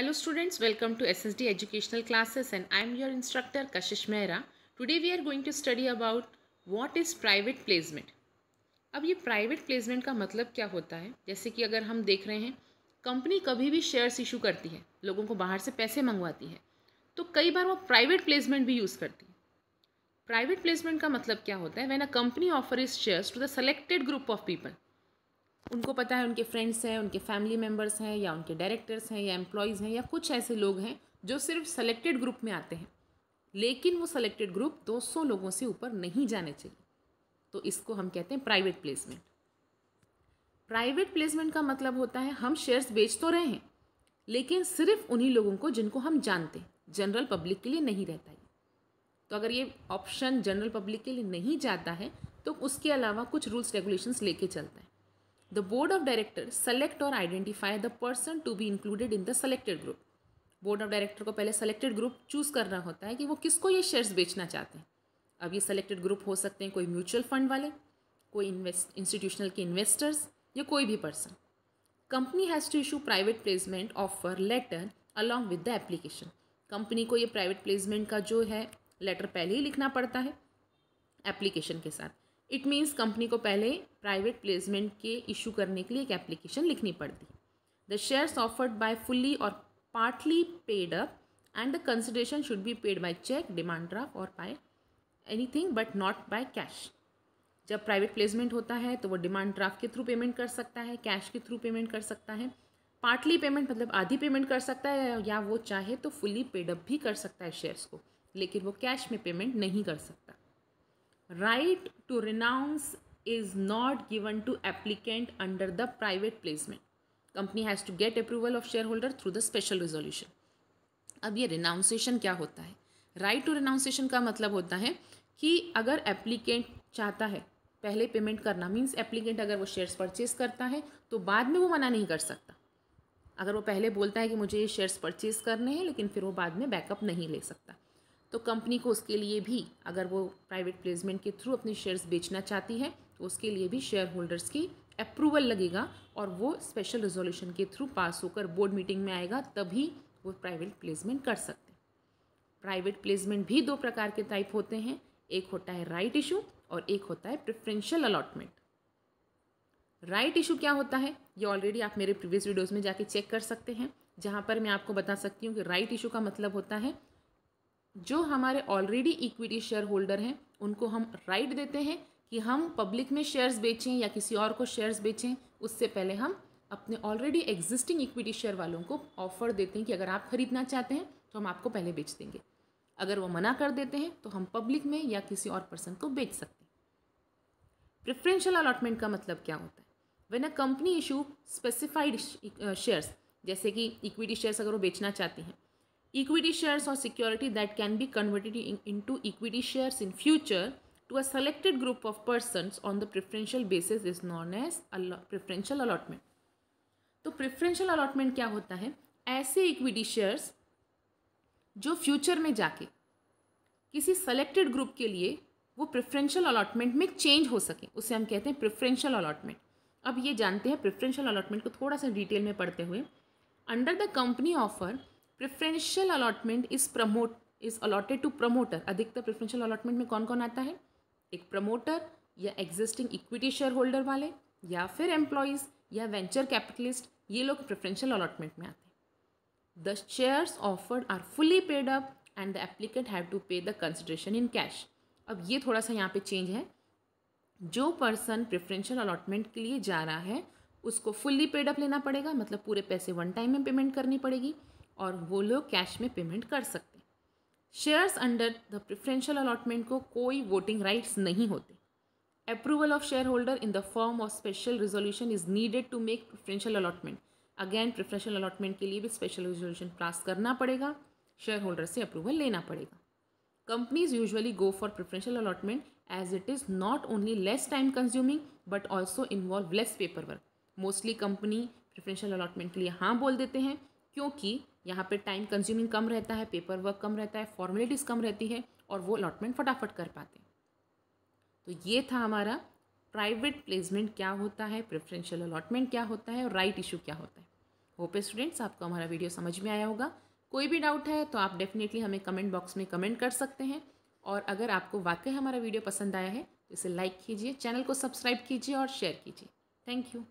Hello students, welcome to SSD Educational Classes and I am your instructor Kashish Mehra. Today we are going to study about what is private placement. अब ये private placement का मतलब क्या होता है जैसे कि अगर हम देख रहे हैं कंपनी कभी भी शेयर्स इशू करती है लोगों को बाहर से पैसे मंगवाती है तो कई बार वो प्राइवेट प्लेसमेंट भी यूज़ करती है प्राइवेट प्लेसमेंट का मतलब क्या होता है when a company offer is shares to the selected group of people उनको पता है उनके फ्रेंड्स हैं उनके फैमिली मेम्बर्स हैं या उनके डायरेक्टर्स हैं या एम्प्लॉयज़ हैं या कुछ ऐसे लोग हैं जो सिर्फ सेलेक्टेड ग्रुप में आते हैं लेकिन वो सेलेक्टेड ग्रुप 200 लोगों से ऊपर नहीं जाने चाहिए तो इसको हम कहते हैं प्राइवेट प्लेसमेंट प्राइवेट प्लेसमेंट का मतलब होता है हम शेयर्स बेच तो रहे हैं लेकिन सिर्फ उन्हीं लोगों को जिनको हम जानते हैं जनरल पब्लिक के लिए नहीं रहता है तो अगर ये ऑप्शन जनरल पब्लिक के लिए नहीं जाता है तो उसके अलावा कुछ रूल्स रेगुलेशंस लेके चलता है The board of directors select or identify the person to be included in the selected group. Board of director को पहले सेलेक्टेड ग्रुप चूज़ करना होता है कि वो किसको ये शेयर्स बेचना चाहते हैं अब ये सेलेक्टेड ग्रुप हो सकते हैं कोई म्यूचुअल फंड वाले कोई इन्वेस्ट इंस्टीट्यूशनल के इन्वेस्टर्स या कोई भी person company has to issue private placement offer letter along with the application company को ये प्राइवेट प्लेसमेंट का जो है लेटर पहले ही लिखना पड़ता है एप्लीकेशन के साथ इट मीन्स कंपनी को पहले प्राइवेट प्लेसमेंट के इशू करने के लिए एक एप्लीकेशन लिखनी पड़ती the shares offered by fully और partly paid up and the consideration should be paid by cheque demand draft और by anything but not by cash जब प्राइवेट प्लेसमेंट होता है तो वो डिमांड ड्राफ्ट के थ्रू पेमेंट कर सकता है कैश के थ्रू पेमेंट कर सकता है पार्टली पेमेंट मतलब आधी पेमेंट कर सकता है या वो चाहे तो फुली पेडअप भी कर सकता है शेयर्स को लेकिन वो कैश में पेमेंट नहीं कर सकता right to renounce is not given to applicant under the private placement company has to get approval of share holder through the special resolution अब ये रिनाउंसेशन क्या होता है राइट टू रिनाउंसेशन का मतलब होता है कि अगर एप्लीकेंट चाहता है पहले पेमेंट करना मीन्स एप्लीकेंट अगर वो शेयर्स परचेज करता है तो बाद में वो मना नहीं कर सकता अगर वो पहले बोलता है कि मुझे ये शेयर्स परचेज करने हैं लेकिन फिर वो बाद में बैकअप नहीं ले सकता तो कंपनी को उसके लिए भी अगर वो प्राइवेट प्लेसमेंट के थ्रू अपने शेयर्स बेचना चाहती है तो उसके लिए भी शेयर होल्डर्स की अप्रूवल लगेगा और वो स्पेशल रेजोल्यूशन के थ्रू पास होकर बोर्ड मीटिंग में आएगा तभी वो प्राइवेट प्लेसमेंट कर सकते हैं प्राइवेट प्लेसमेंट भी दो प्रकार के टाइप होते हैं एक होता है राइट इशू और एक होता है प्रिफ्रेंशियल अलॉटमेंट राइट इशू क्या होता है ये ऑलरेडी आप मेरे प्रीवियस वीडियोस में जाके चेक कर सकते हैं जहाँ पर मैं आपको बता सकती हूँ कि राइट right इशू का मतलब होता है जो हमारे ऑलरेडी इक्विटी शेयर होल्डर हैं उनको हम राइट right देते हैं कि हम पब्लिक में शेयर्स बेचें या किसी और को शेयर्स बेचें उससे पहले हम अपने ऑलरेडी एग्जिस्टिंग इक्विटी शेयर वालों को ऑफर देते हैं कि अगर आप खरीदना चाहते हैं तो हम आपको पहले बेच देंगे अगर वो मना कर देते हैं तो हम पब्लिक में या किसी और पर्सन को बेच सकते हैं प्रेफरेंशियल अलॉटमेंट का मतलब क्या होता है when a company issue specified shares जैसे कि इक्विटी शेयर्स अगर वो बेचना चाहती हैं equity shares or security that can be converted in, into equity shares in future to a selected group of persons on the preferential basis is known as preferential allotment तो preferential allotment क्या होता है ऐसे equity shares जो future में जाके किसी selected group के लिए वो प्रेफरेंशियल अलॉटमेंट में चेंज हो सके उसे हम कहते हैं प्रेफरेंशियल अलॉटमेंट अब ये जानते हैं प्रेफरेंशियल अलॉटमेंट को थोड़ा सा डिटेल में पढ़ते हुए under the company offer preferential allotment is promote is allotted to promoter अधिकतर प्रेफरेंशियल अलॉटमेंट में कौन कौन आता है एक प्रमोटर या एग्जिस्टिंग इक्विटी शेयर होल्डर वाले या फिर एम्प्लॉयज़ या वेंचर कैपिटलिस्ट ये लोग प्रेफरेंशियल अलॉटमेंट में आते हैं the shares offered are fully paid up and the applicant have to pay the consideration in cash अब ये थोड़ा सा यहाँ पे चेंज है जो पर्सन प्रेफरेंशियल अलॉटमेंट के लिए जा रहा है उसको फुल्ली पेड अप लेना पड़ेगा मतलब पूरे पैसे वन टाइम में पेमेंट करनी पड़ेगी और वो लोग कैश में पेमेंट कर सकते हैं shares under the preferential allotment को कोई वोटिंग राइट्स नहीं होते approval of share holder in the form of special resolution is needed to make preferential allotment again preferential allotment के लिए भी स्पेशल रिजोल्यूशन पास करना पड़ेगा शेयर होल्डर से अप्रूवल लेना पड़ेगा companies usually go for preferential allotment as it is not only less time consuming but also involve less paper work mostly company preferential allotment के लिए हाँ बोल देते हैं क्योंकि यहाँ पे टाइम कंज्यूमिंग कम रहता है पेपर वर्क कम रहता है फॉर्मेलिटीज़ कम रहती है और वो अलॉटमेंट फटाफट कर पाते हैं तो ये था हमारा प्राइवेट प्लेसमेंट क्या होता है प्रेफरेंशियल अलॉटमेंट क्या होता है और राइट right इशू क्या होता है होप स्टूडेंट्स आपको हमारा वीडियो समझ में आया होगा कोई भी डाउट है तो आप डेफिनेटली हमें कमेंट बॉक्स में कमेंट कर सकते हैं और अगर आपको वाकई हमारा वीडियो पसंद आया है तो इसे लाइक कीजिए चैनल को सब्सक्राइब कीजिए और शेयर कीजिए थैंक यू